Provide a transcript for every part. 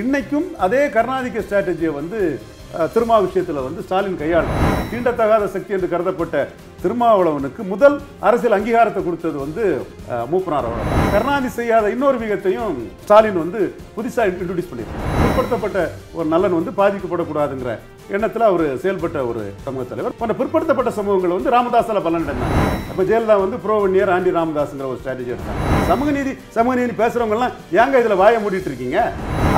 இன்னைக்கும் அதே கருணாதிக்க ஸ்ட்ராட்டஜியை வந்து திருமா விஷயத்தில் வந்து ஸ்டாலின் கையாள் தீண்டத்தகாத சக்தி என்று கருதப்பட்ட திருமாவளவனுக்கு முதல் அரசியல் அங்கீகாரத்தை கொடுத்தது வந்து மூப்பனார் அவர்கள் கருணாதி செய்யாத இன்னொரு விகத்தையும் ஸ்டாலின் வந்து புதுசாக இன்ட்ரடியூஸ் பண்ணியிருக்காங்க பிற்படுத்தப்பட்ட ஒரு நலன் வந்து பாதிக்கப்படக்கூடாதுங்கிற எண்ணத்தில் அவர் செயல்பட்ட ஒரு சமூக தலைவர் பல பிற்படுத்தப்பட்ட சமூகங்கள் வந்து ராமதாஸில் பலனடைந்தாங்க அப்போ ஜெயலலிதா வந்து ப்ரோவன்னியர் ஆண்டி ராமதாஸுங்கிற ஒரு ஸ்ட்ராட்டஜி எடுத்தாங்க சமூக நீதி சமூக நீதி பேசுகிறவங்கலாம் ஏங்க இதில் வாய மூடிட்டு இருக்கீங்க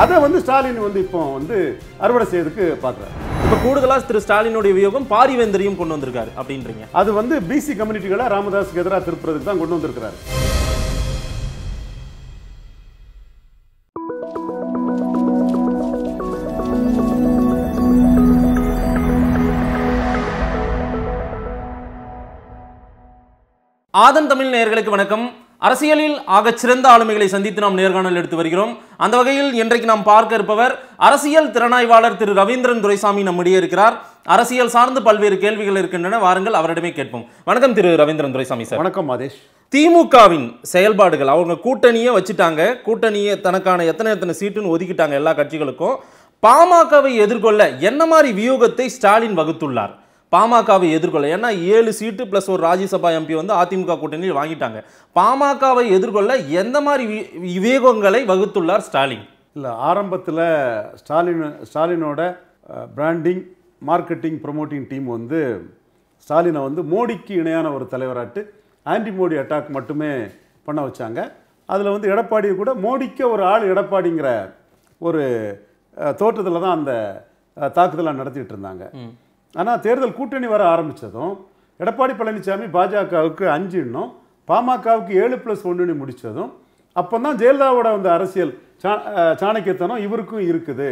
அதை வந்து ஸ்டாலின் வந்து இப்போ வந்து அறுவடை செய்யறதுக்கு பார்க்குறாரு இப்போ கூடுதலாக திரு ஸ்டாலினுடைய வியோகம் பாரிவேந்தரையும் கொண்டு வந்திருக்காரு அப்படின்றீங்க அது வந்து பிசி கம்யூனிட்டிகளை ராமதாஸுக்கு எதிராக திருப்புறதுக்கு தான் கொண்டு வந்திருக்கிறாரு ஆதன் தமிழ் நேர்களுக்கு வணக்கம் அரசியலில் ஆகச் சிறந்த ஆளுமைகளை சந்தித்து நாம் நேர்காணல் எடுத்து வருகிறோம் அந்த வகையில் இன்றைக்கு நாம் பார்க்க இருப்பவர் அரசியல் திறனாய்வாளர் திரு ரவீந்திரன் துரைசாமி நம்முடைய இருக்கிறார் அரசியல் சார்ந்து பல்வேறு கேள்விகள் இருக்கின்றன வாருங்கள் அவரிடமே கேட்போம் வணக்கம் திரு ரவீந்திரன் துரைசாமி சார் வணக்கம் மாதேஷ் திமுகவின் செயல்பாடுகள் அவங்க கூட்டணியை வச்சுட்டாங்க கூட்டணியை தனக்கான எத்தனை எத்தனை சீட்டுன்னு ஒதுக்கிட்டாங்க எல்லா கட்சிகளுக்கும் பாமகவை எதிர்கொள்ள என்ன மாதிரி வியூகத்தை ஸ்டாலின் வகுத்துள்ளார் பாமகவை எதிர்கொள்ள ஏன்னா ஏழு சீட்டு ப்ளஸ் ஒரு ராஜ்யசபா எம்பி வந்து அதிமுக கூட்டணியில் வாங்கிட்டாங்க பாமகவை எதிர்கொள்ள எந்த மாதிரி விவேகங்களை வகுத்துள்ளார் ஸ்டாலின் இல்லை ஆரம்பத்தில் ஸ்டாலின் ஸ்டாலினோட பிராண்டிங் மார்க்கெட்டிங் ப்ரொமோட்டிங் டீம் வந்து ஸ்டாலினை வந்து மோடிக்கு இணையான ஒரு தலைவராட்டு ஆன்டி மோடி அட்டாக் மட்டுமே பண்ண வச்சாங்க அதில் வந்து எடப்பாடி கூட மோடிக்கு ஒரு ஆள் எடப்பாடிங்கிற ஒரு தோற்றத்தில் தான் அந்த தாக்குதலாக நடத்திட்டு இருந்தாங்க ஆனால் தேர்தல் கூட்டணி வர ஆரம்பித்ததும் எடப்பாடி பழனிசாமி பாஜகவுக்கு அஞ்சு இன்னும் பாமகவுக்கு ஏழு ப்ளஸ் ஒன்றுன்னு முடித்ததும் அப்போ தான் ஜெயலலிதாவோட அந்த அரசியல் சா சாணக்கியத்தனம் இவருக்கும் இருக்குது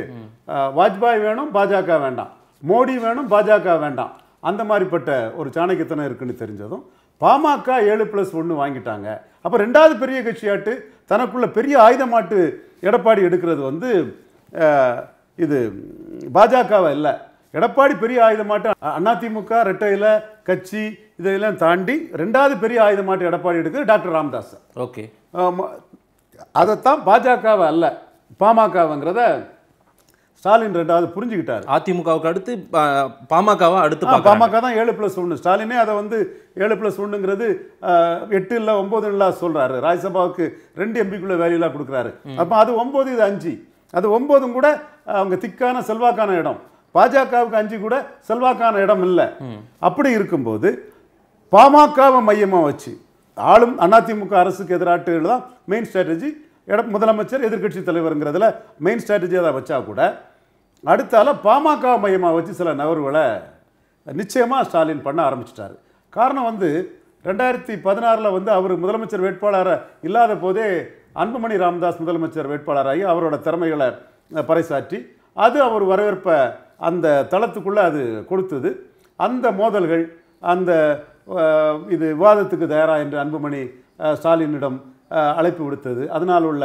வாஜ்பாய் வேணும் பாஜக வேண்டாம் மோடி வேணும் பாஜக வேண்டாம் அந்த மாதிரிப்பட்ட ஒரு சாணக்கியத்தனம் இருக்குன்னு தெரிஞ்சதும் பாமக ஏழு ப்ளஸ் ஒன்று வாங்கிட்டாங்க அப்போ ரெண்டாவது பெரிய கட்சியாட்டு தனக்குள்ள பெரிய ஆயுதமாட்டு எடப்பாடி எடுக்கிறது வந்து இது பாஜகவை இல்லை எடப்பாடி பெரிய ஆயுதமாட்டம் அதிமுக ரெட்டையில் கட்சி இதையெல்லாம் தாண்டி ரெண்டாவது பெரிய ஆயுதமாட்டம் எடப்பாடி எடுக்கிறது டாக்டர் ராமதாஸ் ஓகே அதைத்தான் பாஜகவை அல்ல பாமகவுங்கிறத ஸ்டாலின் ரெண்டாவது புரிஞ்சுக்கிட்டார் அதிமுகவுக்கு அடுத்து பாமகவை அடுத்து பாமக தான் ஏழு ப்ளஸ் ஒன்று ஸ்டாலினே அதை வந்து ஏழு ப்ளஸ் ஒன்றுங்கிறது எட்டு இல்லை ஒம்பது இல்லை சொல்கிறாரு ராஜ்யசபாவுக்கு ரெண்டு எம்பிக்குள்ள வேலையெல்லாம் கொடுக்குறாரு அப்போ அது ஒம்பது இது அஞ்சு அது ஒம்பதும் கூட அவங்க திக்கான செல்வாக்கான இடம் பாஜகவுக்கு அஞ்சு கூட செல்வாக்கான இடம் இல்லை அப்படி இருக்கும்போது பாமகவை மையமாக வச்சு ஆளும் அதிமுக அரசுக்கு எதிராட்டுகள் தான் மெயின் ஸ்ட்ராட்டஜி இட முதலமைச்சர் எதிர்கட்சி தலைவருங்கிறதுல மெயின் ஸ்ட்ராட்டஜியாக தான் வச்சா கூட அடுத்தால பாமக மையமாக வச்சு சில நபர்களை நிச்சயமாக ஸ்டாலின் பண்ண ஆரம்பிச்சிட்டாரு காரணம் வந்து ரெண்டாயிரத்தி பதினாறில் வந்து அவர் முதலமைச்சர் வேட்பாளராக இல்லாத போதே அன்புமணி ராமதாஸ் முதலமைச்சர் வேட்பாளராகி அவரோட திறமைகளை பறைசாற்றி அது அவர் வரவேற்பை அந்த தளத்துக்குள்ளே அது கொடுத்தது அந்த மோதல்கள் அந்த இது விவாதத்துக்கு தயாரா என்று அன்புமணி ஸ்டாலினிடம் அழைப்பு விடுத்தது அதனால் உள்ள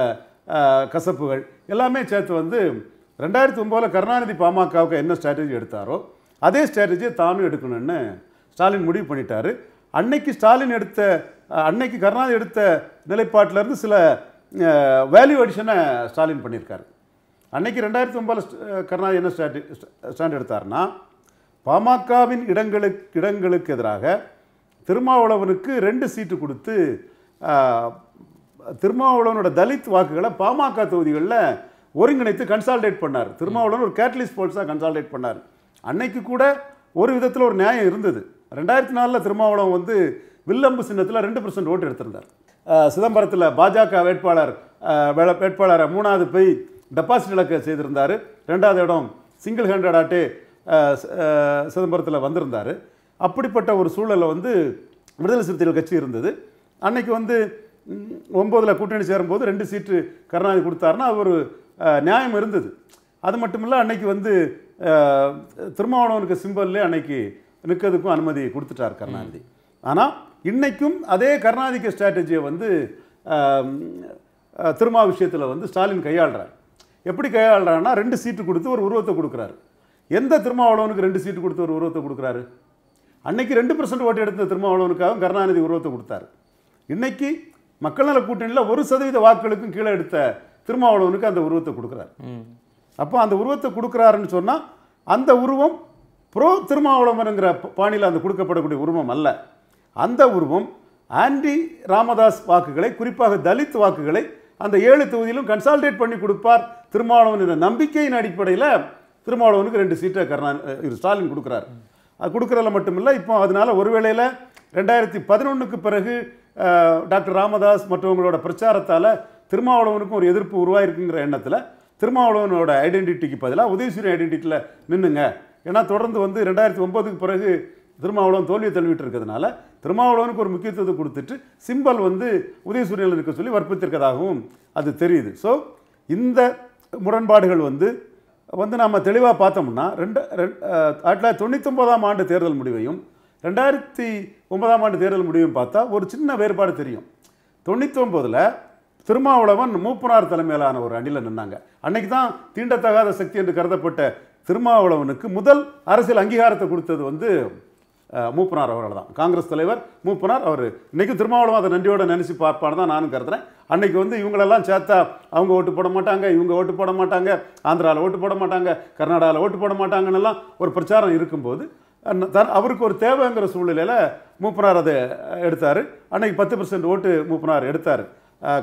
கசப்புகள் எல்லாமே சேர்த்து வந்து ரெண்டாயிரத்தி ஒம்போதில் கருணாநிதி பாமகவுக்கு என்ன ஸ்ட்ராட்டஜி எடுத்தாரோ அதே ஸ்ட்ராட்டஜியை தானும் எடுக்கணும்னு ஸ்டாலின் முடிவு பண்ணிட்டார் அன்னைக்கு ஸ்டாலின் எடுத்த அன்னைக்கு கருணாநிதி எடுத்த நிலைப்பாட்டிலேருந்து சில வேல்யூ அடிஷனை ஸ்டாலின் பண்ணியிருக்காரு அன்னைக்கு ரெண்டாயிரத்தி ஒன்பதில் கருணாநிதி என்ன ஸ்டாண்டு ஸ்டாண்ட் எடுத்தார்னா பாமகவின் இடங்களுக்கு இடங்களுக்கு எதிராக திருமாவளவனுக்கு ரெண்டு சீட்டு கொடுத்து திருமாவளவனோட தலித் வாக்குகளை பாமக தொகுதிகளில் ஒருங்கிணைத்து கன்சால்டேட் பண்ணார் திருமாவளவன் ஒரு கேட்டலிஸ்ட் போல்ஸாக கன்சால்டேட் பண்ணார் அன்னைக்கு கூட ஒரு விதத்தில் ஒரு நியாயம் இருந்தது ரெண்டாயிரத்தி நாலில் திருமாவளவன் வந்து வில்லம்பு சின்னத்தில் ரெண்டு பர்சன்ட் ஓட்டு எடுத்திருந்தார் சிதம்பரத்தில் பாஜக வேட்பாளர் வேட்பாளரை மூணாவது போய் டெபாசிட் இலக்கு செய்திருந்தார் ரெண்டாவது இடம் சிங்கிள் ஹேண்டட் ஆட்டு சிதம்பரத்தில் வந்திருந்தார் அப்படிப்பட்ட ஒரு சூழலில் வந்து விடுதலை சிறுத்தைகள் கட்சி இருந்தது அன்னைக்கு வந்து ஒம்போதில் கூட்டணி சேரும்போது ரெண்டு சீட்டு கருணாநிதி கொடுத்தாருன்னா ஒரு நியாயம் இருந்தது அது மட்டும் இல்லை அன்னைக்கு வந்து திருமாவளவனுக்கு சிம்பல்லே அன்னைக்கு நிற்கிறதுக்கும் அனுமதி கொடுத்துட்டார் கருணாநிதி ஆனால் இன்றைக்கும் அதே கருணாதிக்க ஸ்ட்ராட்டஜியை வந்து திருமா விஷயத்தில் வந்து ஸ்டாலின் கையாளுறார் எப்படி கையாளுறான்னா ரெண்டு சீட்டு கொடுத்து ஒரு உருவத்தை கொடுக்குறாரு எந்த திருமாவளவனுக்கு ரெண்டு சீட்டு கொடுத்து ஒரு உருவத்தை கொடுக்குறாரு அன்னைக்கு ரெண்டு பர்சன்ட் ஓட்டு எடுத்த திருமாவளவனுக்காகவும் கருணாநிதி உருவத்தை கொடுத்தாரு இன்னைக்கு மக்கள் நல கூட்டணியில் ஒரு சதவீத வாக்குகளுக்கும் கீழே எடுத்த திருமாவளவனுக்கு அந்த உருவத்தை கொடுக்குறாரு அப்போ அந்த உருவத்தை கொடுக்குறாருன்னு சொன்னால் அந்த உருவம் ப்ரோ திருமாவளவன்ங்கிற பாணியில் அந்த கொடுக்கப்படக்கூடிய உருவம் அல்ல அந்த உருவம் ஆன்டி ராமதாஸ் வாக்குகளை குறிப்பாக தலித் வாக்குகளை அந்த ஏழு தொகுதியிலும் கன்சால்டேட் பண்ணி கொடுப்பார் திருமாவளவன் இந்த நம்பிக்கையின் அடிப்படையில் திருமாவளவனுக்கு ரெண்டு சீட்டை கருணா ஸ்டாலின் கொடுக்குறாரு அது கொடுக்குறதுல மட்டுமில்லை இப்போ அதனால் ஒருவேளையில் ரெண்டாயிரத்தி பதினொன்றுக்கு பிறகு டாக்டர் ராமதாஸ் மற்றவங்களோட பிரச்சாரத்தால் திருமாவளவனுக்கும் ஒரு எதிர்ப்பு உருவாயிருக்குங்கிற எண்ணத்தில் திருமாவளவனோட ஐடென்டிட்டிக்கு பதிலாக உதயசூரிய ஐடென்டிட்டியில் நின்றுங்க ஏன்னா தொடர்ந்து வந்து ரெண்டாயிரத்தி ஒம்போதுக்கு பிறகு திருமாவளவன் தோல்வியை தழுவிட்டு இருக்கிறதுனால திருமாவளவனுக்கு ஒரு முக்கியத்துவத்தை கொடுத்துட்டு சிம்பல் வந்து உதயசூரியனில் இருக்க சொல்லி வற்புறுத்திருக்கதாகவும் அது தெரியுது ஸோ இந்த முரண்பாடுகள் வந்து வந்து நாம் தெளிவாக பார்த்தோம்னா ரெண்டு ஆயிரத்தி தொள்ளாயிரத்தி தொண்ணூத்தொம்பதாம் ஆண்டு தேர்தல் முடிவையும் ரெண்டாயிரத்தி ஒன்பதாம் ஆண்டு தேர்தல் முடிவையும் பார்த்தா ஒரு சின்ன வேறுபாடு தெரியும் தொண்ணூத்தொம்பதில் திருமாவளவன் மூப்பனார் தலைமையிலான ஒரு அணியில் நின்னாங்க அன்னைக்கு தான் தீண்டத்தகாத சக்தி என்று கருதப்பட்ட திருமாவளவனுக்கு முதல் அரசியல் அங்கீகாரத்தை கொடுத்தது வந்து மூப்பனார் அவர்கள் தான் காங்கிரஸ் தலைவர் மூப்பனார் அவர் இன்றைக்கும் திருமாவளவன் அதை நன்றியோட நினச்சி பார்ப்பான்னு தான் நானும் கருதுறேன் அன்னைக்கு வந்து இவங்களெல்லாம் சேர்த்தா அவங்க ஓட்டு போட மாட்டாங்க இவங்க ஓட்டு போட மாட்டாங்க ஆந்திராவில் ஓட்டு போட மாட்டாங்க கர்நாடகாவில் ஓட்டு போட மாட்டாங்கன்னு எல்லாம் ஒரு பிரச்சாரம் இருக்கும்போது அவருக்கு ஒரு தேவைங்கிற சூழ்நிலையில் மூப்பனார் அதை எடுத்தார் அன்னைக்கு பத்து பர்சன்ட் ஓட்டு மூப்பனார் எடுத்தார்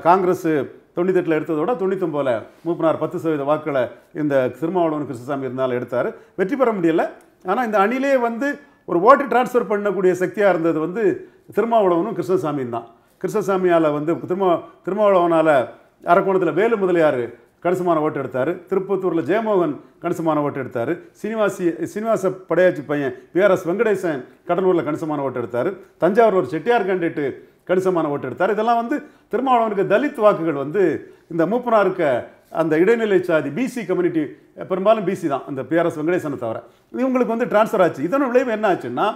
காங்கிரஸ் தொண்ணூத்தெட்டில் எடுத்ததோட தொண்ணூத்தொம்பதில் மூப்பனார் பத்து சதவீத வாக்களை இந்த திருமாவளவன் கிருஷ்ணசாமி இருந்தாலும் எடுத்தார் வெற்றி பெற முடியலை ஆனால் இந்த அணிலே வந்து ஒரு ஓட்டு டிரான்ஸ்ஃபர் பண்ணக்கூடிய சக்தியாக இருந்தது வந்து திருமாவளவனும் கிருஷ்ணசாமியும் தான் கிருஷ்ணசாமியால் வந்து திருமா திருமாவளவனால் அரக்கோணத்தில் வேலு முதலியார் கணிசமான ஓட்டு எடுத்தார் திருப்பத்தூரில் ஜெயமோகன் கணிசமான ஓட்டு எடுத்தார் சீனிவாசி சீனிவாச படையாச்சி பையன் பிஆர்எஸ் வெங்கடேசன் கடலூரில் கணிசமான ஓட்டு எடுத்தார் தஞ்சாவூர் ஒரு செட்டியார் கேண்டிட்டு கணிசமான ஓட்டு எடுத்தார் இதெல்லாம் வந்து திருமாவளவனுக்கு தலித் வாக்குகள் வந்து இந்த மூப்பனாக இருக்க அந்த இடைநிலை சாதி பிசி கம்யூனிட்டி பெரும்பாலும் பிசி தான் அந்த பிஆர்எஸ் வெங்கடேசனை தவிர இவங்களுக்கு வந்து டிரான்ஸ்ஃபர் ஆச்சு இதன் விளைவு என்ன ஆச்சுன்னா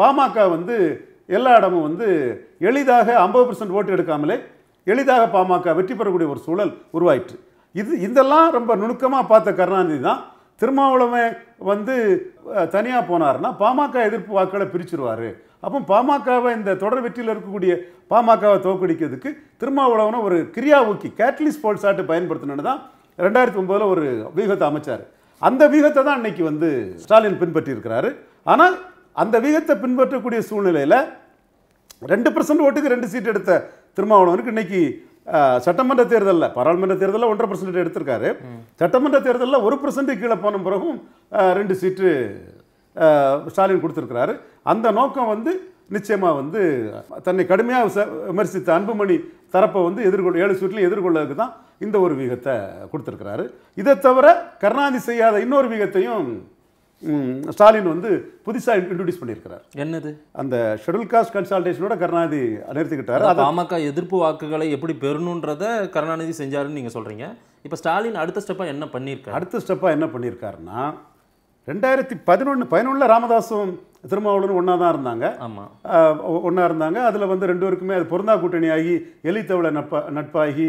பாமக வந்து எல்லா இடமும் வந்து எளிதாக ஐம்பது பர்சன்ட் ஓட்டு எடுக்காமலே எளிதாக பாமக வெற்றி பெறக்கூடிய ஒரு சூழல் உருவாயிற்று இது இதெல்லாம் ரொம்ப நுணுக்கமாக பார்த்த கருணாநிதி தான் திருமாவளமே வந்து தனியாக போனார்னா பாமக எதிர்ப்பு வாக்களை பிரிச்சிருவார் அப்போ பாமகவை இந்த தொடர் வெற்றியில் இருக்கக்கூடிய பாமகவை தோக்கடிக்கிறதுக்கு திருமாவளவனை ஒரு கிரியா ஊக்கி கேட்டலிஸ் போல்ஸாட்டு பயன்படுத்தணுன்னு தான் ரெண்டாயிரத்தி ஒம்போதில் ஒரு வீகத்தை அமைச்சார் அந்த வீகத்தை தான் அன்னைக்கு வந்து ஸ்டாலின் பின்பற்றி இருக்கிறாரு ஆனால் அந்த வீகத்தை பின்பற்றக்கூடிய சூழ்நிலையில் ரெண்டு பர்சன்ட் ஓட்டுக்கு ரெண்டு சீட் எடுத்த திருமாவளவனுக்கு இன்னைக்கு சட்டமன்ற தேர்தலில் பாராளுமன்ற தேர்தலில் ஒன்றரை பர்சன்ட் எடுத்திருக்காரு சட்டமன்ற தேர்தலில் ஒரு பர்சன்ட் கீழே போன பிறகும் ரெண்டு சீட்டு ஸ்டாலின் கொடுத்துருக்கிறாரு அந்த நோக்கம் வந்து நிச்சயமாக வந்து தன்னை கடுமையாக விமர்சித்த அன்புமணி தரப்பை வந்து எதிர்கொள் ஏழு சீட்டில் எதிர்கொள்ளதுக்கு தான் இந்த ஒரு வீகத்தை கொடுத்துருக்கிறாரு இதை தவிர கருணாநிதி செய்யாத இன்னொரு வீகத்தையும் ஸ்டாலின் வந்து புதுசாக இன்ட்ரடியூஸ் பண்ணியிருக்கிறார் என்னது அந்த ஷெடியூல் காஸ்ட் கன்சல்டேஷனோட கருணாநிதி நிறுத்திக்கிட்டார் பாமக எதிர்ப்பு வாக்குகளை எப்படி பெறணுன்றத கருணாநிதி செஞ்சாருன்னு நீங்கள் சொல்கிறீங்க இப்போ ஸ்டாலின் அடுத்த ஸ்டெப்பாக என்ன பண்ணியிருக்காரு அடுத்த ஸ்டெப்பாக என்ன பண்ணியிருக்காருன்னா ரெண்டாயிரத்தி பதினொன்று பதினொன்றில் ராமதாசும் திருமாவளவனும் ஒன்றா தான் இருந்தாங்க ஆமாம் ஒன்றா இருந்தாங்க அதில் வந்து ரெண்டு பேருக்குமே அது பொருந்தா கூட்டணி ஆகி எலித்தவளை நட்பா நட்பாகி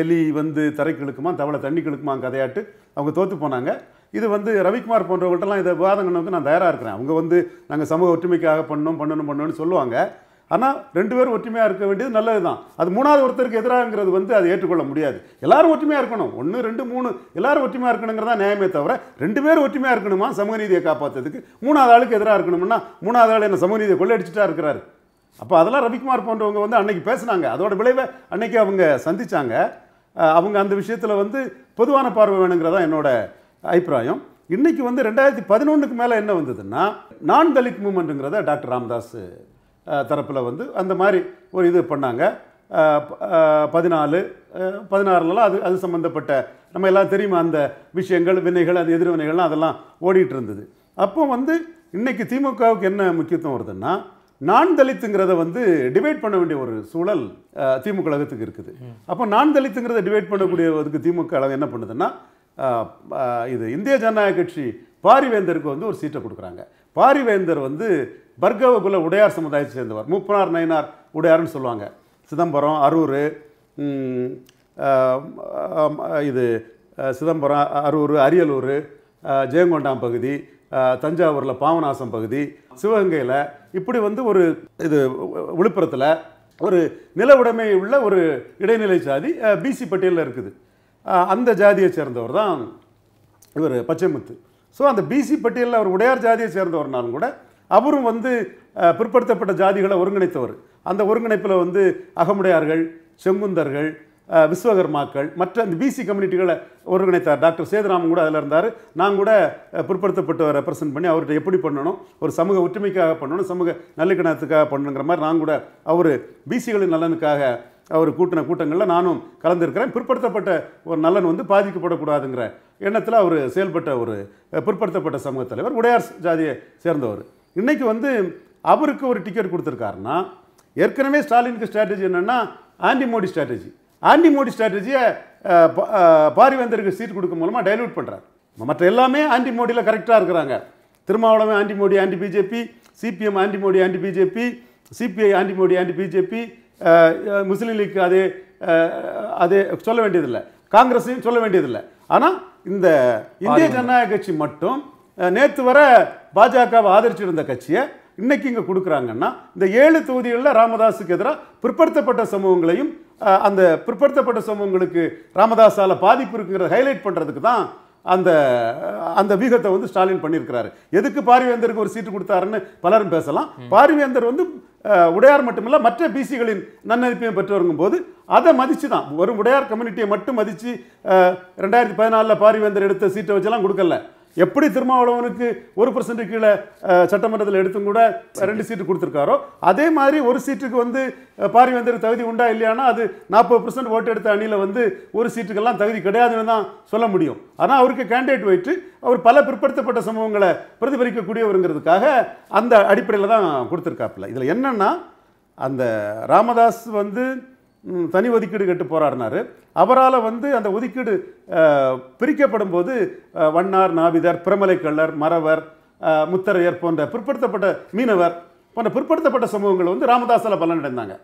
எலி வந்து தரைக்கு தவளை தண்ணி கிழக்குமா கதையாட்டு அவங்க தோற்று போனாங்க இது வந்து ரவிக்குமார் போன்றவர்கள்ட்டலாம் இதை வந்து நான் தயாராக இருக்கிறேன் அவங்க வந்து நாங்கள் சமூக ஒற்றுமைக்காக பண்ணணும் பண்ணணும் பண்ணணும்னு சொல்லுவாங்க ஆனால் ரெண்டு பேரும் ஒற்றுமையாக இருக்க வேண்டியது நல்லது தான் அது மூணாவது ஒருத்தருக்கு எதிராகங்கிறது வந்து அதை ஏற்றுக்கொள்ள முடியாது எல்லாரும் ஒற்றுமையாக இருக்கணும் ஒன்று ரெண்டு மூணு எல்லாரும் ஒற்றுமையாக இருக்கணுங்கிறதா நியாயமே தவிர ரெண்டு பேர் ஒற்றுமையாக இருக்கணுமா சமூக நீதியை காப்பாற்றுறதுக்கு மூணாவது ஆளுக்கு எதிராக இருக்கணும்னா மூணாவது ஆள் என்ன சமூக நீதியை கொள்ளையடிச்சிட்டா இருக்கிறாரு அப்போ அதெல்லாம் ரவிக்குமார் போன்றவங்க வந்து அன்னைக்கு பேசினாங்க அதோட விளைவை அன்னைக்கு அவங்க சந்தித்தாங்க அவங்க அந்த விஷயத்தில் வந்து பொதுவான பார்வை வேணுங்கிறதா என்னோட அபிப்பிராயம் இன்றைக்கி வந்து ரெண்டாயிரத்தி பதினொன்றுக்கு மேலே என்ன வந்ததுன்னா நான் தலித் மூமெண்ட்டுங்கிறத டாக்டர் ராம்தாஸ் தரப்பில் வந்து அந்த மாதிரி ஒரு இது பண்ணாங்க பதினாலு பதினாறுலலாம் அது அது சம்மந்தப்பட்ட நம்ம எல்லாம் தெரியுமா அந்த விஷயங்கள் வினைகள் அது எதிர்வினைகள்லாம் அதெல்லாம் ஓடிட்டு இருந்தது அப்போ வந்து இன்றைக்கி திமுகவுக்கு என்ன முக்கியத்துவம் வருதுன்னா நான் தலித்துங்கிறத வந்து டிவைட் பண்ண வேண்டிய ஒரு சூழல் திமுக கழகத்துக்கு இருக்குது அப்போ நான் தலித்துங்கிறத டிவைட் பண்ணக்கூடிய திமுக கழகம் என்ன பண்ணுதுன்னா இது இந்திய ஜனநாயக கட்சி பாரிவேந்தருக்கு வந்து ஒரு சீட்டை கொடுக்குறாங்க பாரிவேந்தர் வந்து பர்கவகுல உடையார் சமுதாயத்தை சேர்ந்தவர் மூப்பனார் நயனார் உடையார்னு சொல்லுவாங்க சிதம்பரம் அரூர் இது சிதம்பரம் அரூர் அரியலூர் ஜெயங்கொண்டாம் பகுதி தஞ்சாவூரில் பாவநாசம் பகுதி சிவகங்கையில் இப்படி வந்து ஒரு இது விழுப்புரத்தில் ஒரு நில உடைமை உள்ள ஒரு இடைநிலை சாதி பிசி பட்டியலில் இருக்குது அந்த ஜாதியை சேர்ந்தவர் தான் இவர் பச்சைமுத்து ஸோ அந்த பிசி பட்டியலில் அவர் உடையார் ஜாதியை சேர்ந்தவர்னாலும் கூட அவரும் வந்து பிற்படுத்தப்பட்ட ஜாதிகளை ஒருங்கிணைத்தவர் அந்த ஒருங்கிணைப்பில் வந்து அகமுடையார்கள் செங்குந்தர்கள் விஸ்வகர்மாக்கள் மற்ற அந்த பிசி கம்யூனிட்டிகளை ஒருங்கிணைத்தார் டாக்டர் சேதுராமன் கூட அதில் இருந்தார் நான் கூட பிற்படுத்தப்பட்டவர் ரெப்ரசன்ட் பண்ணி அவர்கிட்ட எப்படி பண்ணணும் ஒரு சமூக ஒற்றுமைக்காக பண்ணணும் சமூக நல்லிணக்கத்துக்காக பண்ணணுங்கிற மாதிரி நான் கூட அவர் பிசிகளின் நலனுக்காக அவர் கூட்டின கூட்டங்களில் நானும் கலந்துருக்கிறேன் பிற்படுத்தப்பட்ட ஒரு நலன் வந்து பாதிக்கப்படக்கூடாதுங்கிற எண்ணத்தில் அவர் செயல்பட்ட ஒரு பிற்படுத்தப்பட்ட சமூக தலைவர் உடையார் ஜாதியை சேர்ந்தவர் இன்றைக்கி வந்து அவருக்கு ஒரு டிக்கெட் கொடுத்துருக்காருன்னா ஏற்கனவே ஸ்டாலினுக்கு ஸ்ட்ராட்டஜி என்னென்னா ஆன்டி மோடி ஸ்ட்ராட்டஜி மோடி ஸ்ட்ராட்டஜியை பாரிவேந்தருக்கு சீட் கொடுக்க மூலமாக டைல்யூட் பண்ணுறார் மற்ற எல்லாமே மோடியில் கரெக்டாக இருக்கிறாங்க Thirumavalavan Modi anti BJP CPM Modi anti BJP CPI Modi anti BJP Muslim League அது அது சொல்ல வேண்டியதில்லை காங்கிரஸையும் சொல்ல வேண்டியதில்லை ஆனால் இந்த இந்திய ஜனநாயக கட்சி மட்டும் நேற்று வர பாஜகவை ஆதரிச்சிருந்த கட்சியை இன்னைக்கு இங்கே கொடுக்குறாங்கன்னா இந்த ஏழு தொகுதிகளில் ராமதாஸுக்கு எதிராக பிற்படுத்தப்பட்ட சமூகங்களையும் அந்த பிற்படுத்தப்பட்ட சமூகங்களுக்கு ராமதாஸால் பாதிப்பு இருக்குங்கிறத ஹைலைட் பண்ணுறதுக்கு தான் அந்த அந்த வீகத்தை வந்து ஸ்டாலின் பண்ணியிருக்கிறாரு எதுக்கு பாரிவேந்தருக்கு ஒரு சீட்டு கொடுத்தாருன்னு பலரும் பேசலாம் பாரிவேந்தர் வந்து உடையார் மட்டுமில்ல மற்ற பிசிகளின் நன்னதிப்பையும் பெற்று போது அதை மதித்து தான் வரும் உடையார் கம்யூனிட்டியை மட்டும் மதித்து ரெண்டாயிரத்தி பதினாலில் பாரிவேந்தர் எடுத்த சீட்டை வச்செல்லாம் கொடுக்கல எப்படி திருமாவளவனுக்கு ஒரு பர்சன்ட் கீழே சட்டமன்றத்தில் எடுத்தும் கூட ரெண்டு சீட்டு கொடுத்துருக்காரோ அதே மாதிரி ஒரு சீட்டுக்கு வந்து பாரிவேந்தர் தகுதி உண்டா இல்லையானா அது நாற்பது பர்சன்ட் ஓட்டு எடுத்த அணியில் வந்து ஒரு சீட்டுக்கெல்லாம் தகுதி கிடையாதுன்னு தான் சொல்ல முடியும் ஆனால் அவருக்கு கேண்டிடேட் வைத்து அவர் பல பிற்படுத்தப்பட்ட சமூகங்களை பிரதிபலிக்கக்கூடியவருங்கிறதுக்காக அந்த அடிப்படையில் தான் கொடுத்துருக்காப்புல இதில் என்னென்னா அந்த ராமதாஸ் வந்து தனி ஒதுக்கீடு கட்டு போராடினார் அவரால் வந்து அந்த ஒதுக்கீடு பிரிக்கப்படும் போது வண்ணார் நாவிதர் பிரமலைக்கள்ளர் மறவர் முத்தரையர் போன்ற பிற்படுத்தப்பட்ட மீனவர் போன்ற பிற்படுத்தப்பட்ட சமூகங்கள் வந்து ராமதாஸால் பலனடைந்தாங்க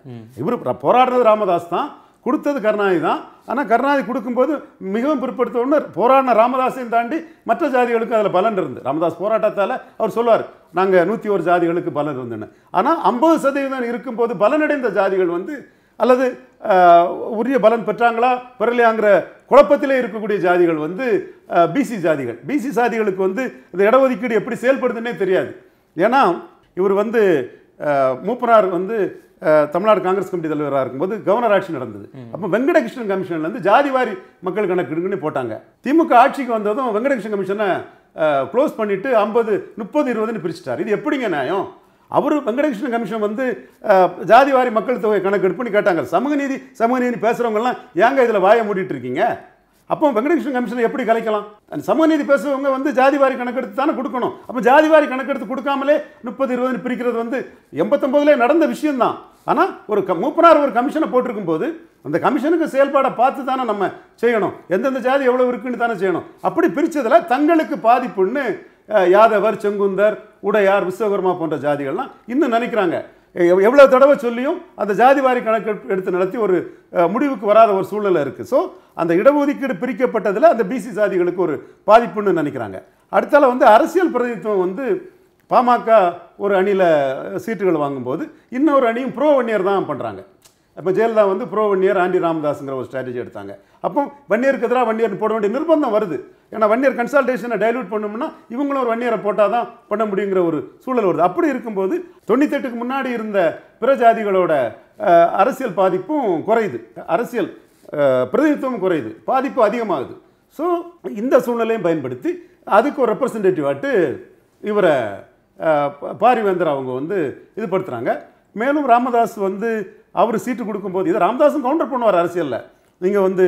இவர் போராடுறது ராமதாஸ் தான் கொடுத்தது கருணாநிதி தான் ஆனால் கருணாநிதி கொடுக்கும்போது மிகவும் பிற்படுத்தணும்னு போராடின ராமதாஸையும் தாண்டி மற்ற ஜாதிகளுக்கு அதில் பலன் இருந்து ராமதாஸ் போராட்டத்தால் அவர் சொல்லுவார் நாங்கள் நூற்றி ஒரு ஜாதிகளுக்கு பலன் இருந்துன்னு ஆனால் ஐம்பது சதவீதம் இருக்கும்போது பலனடைந்த ஜாதிகள் வந்து அல்லது உரிய பலன் பெற்றாங்களா பெறலையாங்கிற குழப்பத்திலே இருக்கக்கூடிய ஜாதிகள் வந்து பிசி ஜாதிகள் பிசி சாதிகளுக்கு வந்து இந்த இடஒதுக்கீடு எப்படி செயல்படுதுன்னே தெரியாது ஏன்னா இவர் வந்து மூப்பனார் வந்து தமிழ்நாடு காங்கிரஸ் கமிட்டி தலைவராக இருக்கும்போது கவர்னர் ஆட்சி நடந்தது அப்போ வெங்கடகிருஷ்ணன் கமிஷன்லேருந்து ஜாதி வாரி மக்கள் கணக்கு போட்டாங்க திமுக ஆட்சிக்கு வந்ததும் வெங்கடகிருஷ்ணன் கமிஷனை க்ளோஸ் பண்ணிவிட்டு ஐம்பது முப்பது இருபதுன்னு பிரிச்சுட்டார் இது எப்படிங்க நியாயம் அவர் வெங்கடகிருஷ்ண கமிஷன் வந்து ஜாதிவாரி மக்கள் தொகை கணக்கெடுப்புன்னு கேட்டாங்க சமூக நீதி சமூக நீதி பேசுகிறவங்கலாம் ஏங்க இதில் வாய மூடிட்டு இருக்கீங்க அப்போ வெங்கடகிருஷ்ண கமிஷனை எப்படி கலைக்கலாம் சமூக நீதி பேசுறவங்க வந்து ஜாதிவாரி கணக்கெடுத்து தானே கொடுக்கணும் அப்போ ஜாதிவாரி கணக்கெடுத்து கொடுக்காமலே முப்பது இருபதுன்னு பிரிக்கிறது வந்து எண்பத்தொம்போதுலேயே நடந்த விஷயம்தான் ஆனால் ஒரு க மூப்பனார் ஒரு கமிஷனை போட்டிருக்கும் போது அந்த கமிஷனுக்கு செயல்பாடை பார்த்து தானே நம்ம செய்யணும் எந்தெந்த ஜாதி எவ்வளோ இருக்குன்னு தானே செய்யணும் அப்படி பிரித்ததில் தங்களுக்கு பாதிப்புன்னு யாதவர் செங்குந்தர் உடையார் விஸ்வகர்மா போன்ற ஜாதிகள்லாம் இன்னும் நினைக்கிறாங்க எவ்வளோ தடவை சொல்லியும் அந்த ஜாதி வாரி கணக்கு எடுத்து நடத்தி ஒரு முடிவுக்கு வராத ஒரு சூழ்நிலை இருக்குது ஸோ அந்த இடஒதுக்கீடு பிரிக்கப்பட்டதில் அந்த பிசி ஜாதிகளுக்கு ஒரு பாதிப்புன்னு நினைக்கிறாங்க அடுத்தால வந்து அரசியல் பிரதிநிதித்துவம் வந்து பாமக ஒரு அணியில் சீட்டுகள் வாங்கும்போது இன்னொரு அணியும் ப்ரோ வன்னியர் தான் பண்ணுறாங்க இப்போ ஜெயலலிதா வந்து ப்ரோ வன்னியர் ஆண்டி ராமதாஸுங்கிற ஒரு ஸ்ட்ராட்டஜி எடுத்தாங்க அப்போ வன்னியருக்கு எதிராக வன்னியர் போட வேண்டிய நிர்பந்தம் வருது ஏன்னா ஒன் இயர் கன்சல்டேஷனை டைல்யூட் பண்ணோம்னா இவங்களும் ஒரு ஒன் இயரை போட்டால் தான் பண்ண முடியுங்கிற ஒரு சூழல் வருது அப்படி இருக்கும்போது தொண்ணூத்தெட்டுக்கு முன்னாடி இருந்த பிற ஜாதிகளோட அரசியல் பாதிப்பும் குறையுது அரசியல் பிரதிநிதித்துவம் குறையுது பாதிப்பு அதிகமாகுது ஸோ இந்த சூழ்நிலையும் பயன்படுத்தி அதுக்கு ஒரு ரெப்ரசன்டேட்டிவ் ஆட்டு இவரை பாரிவேந்தர் அவங்க வந்து இது படுத்துகிறாங்க மேலும் ராமதாஸ் வந்து அவர் சீட்டு கொடுக்கும்போது இதை ராமதாஸும் கவுண்டர் பண்ணுவார் அரசியலில் நீங்கள் வந்து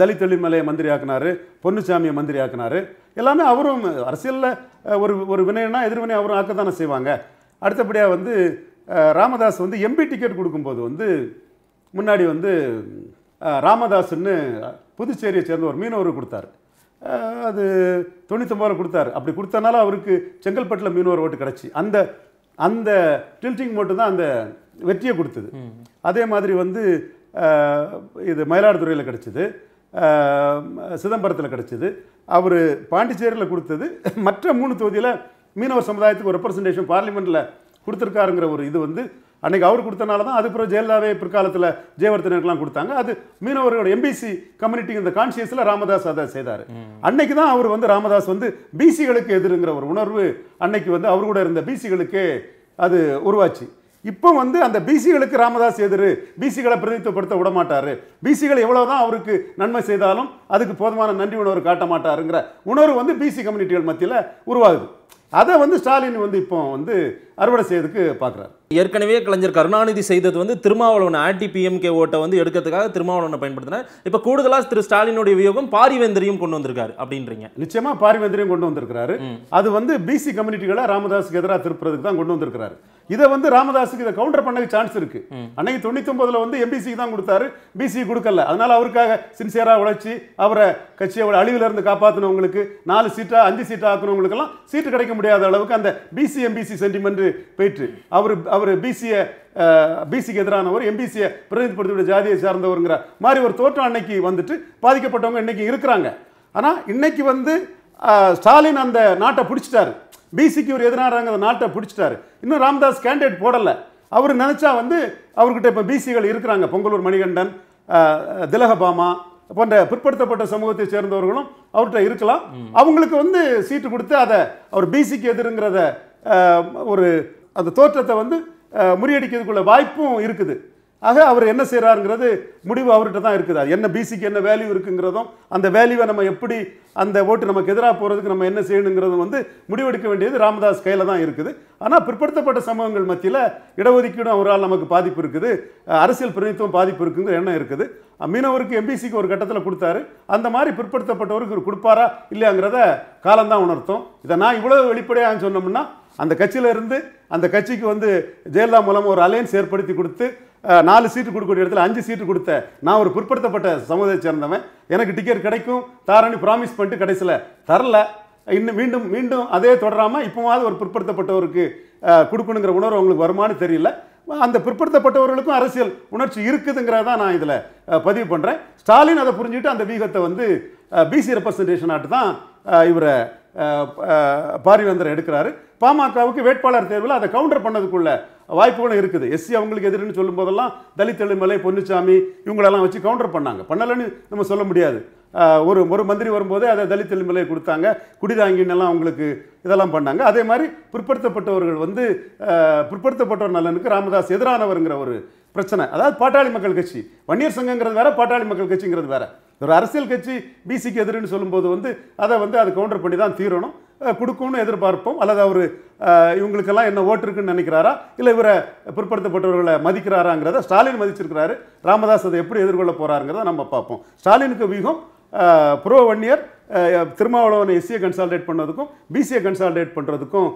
தலித் தொழில்மலையை மந்திரி ஆக்கினார் பொன்னுசாமியை மந்திரி ஆக்கினார் எல்லாமே அவரும் அரசியலில் ஒரு ஒரு வினைனா எதிர்வினை அவரும் தானே செய்வாங்க அடுத்தபடியாக வந்து ராமதாஸ் வந்து எம்பி டிக்கெட் கொடுக்கும்போது வந்து முன்னாடி வந்து ராமதாஸ்ன்னு புதுச்சேரியை சேர்ந்த ஒரு மீனவர் கொடுத்தாரு அது தொண்ணூத்தொம்பது கொடுத்தாரு அப்படி கொடுத்தனால அவருக்கு செங்கல்பட்டில் மீனவர் ஓட்டு கிடச்சி அந்த அந்த டில்டிங் மட்டும் தான் அந்த வெற்றியை கொடுத்தது அதே மாதிரி வந்து இது மயிலாடுதுறையில் கிடச்சிது சிதம்பரத்தில் கிடச்சிது அவர் பாண்டிச்சேரியில் கொடுத்தது மற்ற மூணு தொகுதியில் மீனவர் சமுதாயத்துக்கு ஒரு ரெப்ரசன்டேஷன் பார்லிமெண்ட்டில் கொடுத்துருக்காருங்கிற ஒரு இது வந்து அன்றைக்கி அவர் கொடுத்தனால தான் அதுக்கப்புறம் ஜெயலலிதாவே பிற்காலத்தில் ஜெயவர்த்தனருக்கெலாம் கொடுத்தாங்க அது மீனவர்களோட எம்பிசி கம்யூனிட்டி இந்த கான்சியஸில் ராமதாஸ் அதை செய்தார் அன்னைக்கு தான் அவர் வந்து ராமதாஸ் வந்து பிசிகளுக்கு எதிருங்கிற ஒரு உணர்வு அன்னைக்கு வந்து அவர் கூட இருந்த பிசிகளுக்கு அது உருவாச்சு இப்போ வந்து அந்த பிசிகளுக்கு ராமதாஸ் எதிர் பிசிகளை பிரதித்துவப்படுத்த விட மாட்டார் பிசிகள் எவ்வளோதான் அவருக்கு நன்மை செய்தாலும் அதுக்கு போதுமான நன்றி உணர்வு காட்ட மாட்டாருங்கிற உணர்வு வந்து பிசி கம்யூனிட்டிகள் மத்தியில் உருவாகுது அதை வந்து ஸ்டாலின் வந்து இப்போ வந்து அறுவடை செய்யறதுக்கு பார்க்குறாரு ஏற்கனவே கலைஞர் கருணாநிதி செய்தது வந்து திருமாவளவன் ஆன்டி பிஎம்கே ஓட்டை வந்து எடுக்கிறதுக்காக திருமாவளவனை பயன்படுத்தினார் இப்போ கூடுதலாக திரு ஸ்டாலினுடைய வியோகம் பாரிவேந்தரையும் கொண்டு வந்திருக்காரு அப்படின்றீங்க நிச்சயமாக பாரிவேந்தரையும் கொண்டு வந்திருக்கிறாரு அது வந்து பிசி கம்யூனிட்டிகளை ராமதாஸுக்கு எதிராக திருப்புறதுக்கு தான் கொண்டு வந்திருக்கிறாரு இதை வந்து ராமதாஸுக்கு இதை கவுண்டர் பண்ணக்கு சான்ஸ் இருக்கு அன்னைக்கு தொண்ணூத்தி ஒன்பதுல வந்து எம்பிசிக்கு தான் கொடுத்தாரு பிசி கொடுக்கல அதனால அவருக்காக சின்சியரா உழைச்சி அவரை கட்சியோட அழிவுல இருந்து காப்பாத்தினவங்களுக்கு நாலு சீட்டா அஞ்சு சீட்டா ஆக்கணும் சீட்டு கிடைக்க முடியாத அளவுக்கு அந்த பிசி எம்பிசி சென்டிமெண்ட் வந்து போயிற்று அவர் அவர் பிசியை பிசிக்கு எதிரானவர் எம்பிசியை பிரதிநிதிப்படுத்தக்கூடிய ஜாதியை சார்ந்தவருங்கிற மாதிரி ஒரு தோற்றம் அன்னைக்கு வந்துட்டு பாதிக்கப்பட்டவங்க இன்றைக்கி இருக்கிறாங்க ஆனால் இன்றைக்கி வந்து ஸ்டாலின் அந்த நாட்டை பிடிச்சிட்டாரு பிசிக்கு ஒரு எதிராகிறாங்க அந்த நாட்டை பிடிச்சிட்டாரு இன்னும் ராம்தாஸ் கேண்டிடேட் போடலை அவர் நினச்சா வந்து அவர்கிட்ட இப்போ பிசிகள் இருக்கிறாங்க பொங்கலூர் மணிகண்டன் திலகபாமா போன்ற பிற்படுத்தப்பட்ட சமூகத்தை சேர்ந்தவர்களும் அவர்கிட்ட இருக்கலாம் அவங்களுக்கு வந்து சீட்டு கொடுத்து அதை அவர் பிசிக்கு எதிருங்கிறத ஒரு அந்த தோற்றத்தை வந்து முறியடிக்கிறதுக்குள்ள வாய்ப்பும் இருக்குது ஆக அவர் என்ன செய்கிறாருங்கிறது முடிவு அவர்கிட்ட தான் இருக்குது என்ன பிசிக்கு என்ன வேல்யூ இருக்குங்கிறதும் அந்த வேல்யூவை நம்ம எப்படி அந்த ஓட்டு நமக்கு எதிராக போகிறதுக்கு நம்ம என்ன செய்யணுங்கிறதும் வந்து முடிவெடுக்க வேண்டியது ராமதாஸ் கையில் தான் இருக்குது ஆனால் பிற்படுத்தப்பட்ட சமூகங்கள் மத்தியில் இடஒதுக்கீடும் அவரால் நமக்கு பாதிப்பு இருக்குது அரசியல் பிரதிநிதித்துவம் பாதிப்பு இருக்குங்கிற எண்ணம் இருக்குது மீனவருக்கு எம்பிசிக்கு ஒரு கட்டத்தில் கொடுத்தாரு அந்த மாதிரி பிற்படுத்தப்பட்டவருக்கு கொடுப்பாரா இல்லையாங்கிறத காலம்தான் உணர்த்தும் இதை நான் இவ்வளோ வெளிப்படையாக சொன்னோம்னா அந்த இருந்து அந்த கட்சிக்கு வந்து ஜெயலலிதா மூலம் ஒரு அலையன்ஸ் ஏற்படுத்தி கொடுத்து நாலு சீட்டு கொடுக்கக்கூடிய இடத்துல அஞ்சு சீட்டு கொடுத்த நான் ஒரு பிற்படுத்தப்பட்ட சமுதாயத்தை சேர்ந்தவன் எனக்கு டிக்கெட் கிடைக்கும் தாரணி ப்ராமிஸ் பண்ணிட்டு கடைசியில் தரல இன்னும் மீண்டும் மீண்டும் அதே தொடராமல் இப்போவாவது ஒரு பிற்படுத்தப்பட்டவருக்கு கொடுக்கணுங்கிற உணர்வு அவங்களுக்கு வருமானு தெரியல அந்த பிற்படுத்தப்பட்டவர்களுக்கும் அரசியல் உணர்ச்சி இருக்குதுங்கிறதான் நான் இதில் பதிவு பண்ணுறேன் ஸ்டாலின் அதை புரிஞ்சுட்டு அந்த வீகத்தை வந்து பிசி ரெப்ரசன்டேஷன் ஆட்டு தான் இவரை பாரிவேந்தர் எடுக்கிறாரு பாமகவுக்கு வேட்பாளர் தேர்வில் அதை கவுண்டர் பண்ணதுக்குள்ள வாய்ப்புகளும் இருக்குது எஸ்சி அவங்களுக்கு எதிர்னு சொல்லும் போதெல்லாம் தலித் எளிமலை பொன்னுச்சாமி இவங்களெல்லாம் வச்சு கவுண்டர் பண்ணாங்க பண்ணலைன்னு நம்ம சொல்ல முடியாது ஒரு ஒரு மந்திரி வரும்போதே அதை தலித் எளிமலையை கொடுத்தாங்க குடிதாங்கினெல்லாம் அவங்களுக்கு இதெல்லாம் பண்ணாங்க அதே மாதிரி பிற்படுத்தப்பட்டவர்கள் வந்து பிற்படுத்தப்பட்டவர் நலனுக்கு ராமதாஸ் எதிரானவருங்கிற ஒரு பிரச்சனை அதாவது பாட்டாளி மக்கள் கட்சி வன்னியர் சங்கங்கிறது வேற பாட்டாளி மக்கள் கட்சிங்கிறது வேற ஒரு அரசியல் கட்சி பிசிக்கு எதிர்ன்னு சொல்லும்போது வந்து அதை வந்து அது கவுண்டர் பண்ணி தான் தீரணும் கொடுக்கும்னு எதிர்பார்ப்போம் அல்லது அவர் இவங்களுக்கெல்லாம் என்ன ஓட்டு இருக்குன்னு நினைக்கிறாரா இல்லை இவரை பிற்படுத்தப்பட்டவர்களை மதிக்கிறாராங்கிறத ஸ்டாலின் மதிச்சிருக்கிறாரு ராமதாஸ் அதை எப்படி எதிர்கொள்ள போகிறாருங்கிறத நம்ம பார்ப்போம் ஸ்டாலினுக்கு வியூகம் புரோ வன்னியர் திருமாவளவனை எஸ்சியை கன்சால்டேட் பண்ணதுக்கும் பிசியை கன்சால்டேட் பண்ணுறதுக்கும்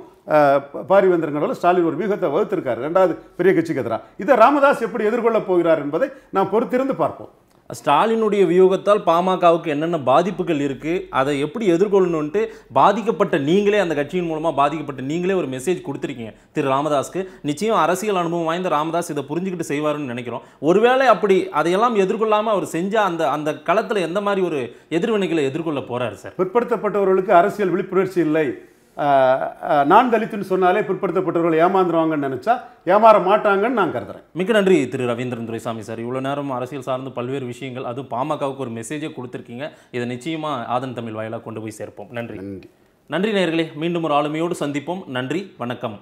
பாரிவேந்திரங்களோட ஸ்டாலின் ஒரு வியூகத்தை வகுத்திருக்காரு ரெண்டாவது பெரிய கட்சிக்கு எதிராக இதை ராமதாஸ் எப்படி எதிர்கொள்ளப் போகிறார் என்பதை நாம் பொறுத்திருந்து பார்ப்போம் ஸ்டாலினுடைய வியூகத்தால் பாமகவுக்கு என்னென்ன பாதிப்புகள் இருக்குது அதை எப்படி எதிர்கொள்ளணுன்ட்டு பாதிக்கப்பட்ட நீங்களே அந்த கட்சியின் மூலமாக பாதிக்கப்பட்ட நீங்களே ஒரு மெசேஜ் கொடுத்துருக்கீங்க திரு ராமதாஸ்க்கு நிச்சயம் அரசியல் அனுபவம் வாய்ந்த ராமதாஸ் இதை புரிஞ்சுக்கிட்டு செய்வார்னு நினைக்கிறோம் ஒருவேளை அப்படி அதையெல்லாம் எதிர்கொள்ளாமல் அவர் செஞ்ச அந்த அந்த களத்தில் எந்த மாதிரி ஒரு எதிர்வினைகளை எதிர்கொள்ள போகிறார் சார் பிற்படுத்தப்பட்டவர்களுக்கு அரசியல் விழிப்புணர்ச்சி இல்லை நான் தலித்துன்னு சொன்னாலே பிற்படுத்தப்பட்டவர்கள் ஏமாந்துருவாங்கன்னு நினச்சா ஏமாற மாட்டாங்கன்னு நான் கருதுறேன் மிக நன்றி திரு ரவீந்திரன் துரைசாமி சார் இவ்வளோ நேரம் அரசியல் சார்ந்து பல்வேறு விஷயங்கள் அது பாமகவுக்கு ஒரு மெசேஜை கொடுத்துருக்கீங்க இதை நிச்சயமாக ஆதன் தமிழ் வாயிலாக கொண்டு போய் சேர்ப்போம் நன்றி நன்றி நன்றி நேர்களே மீண்டும் ஒரு ஆளுமையோடு சந்திப்போம் நன்றி வணக்கம்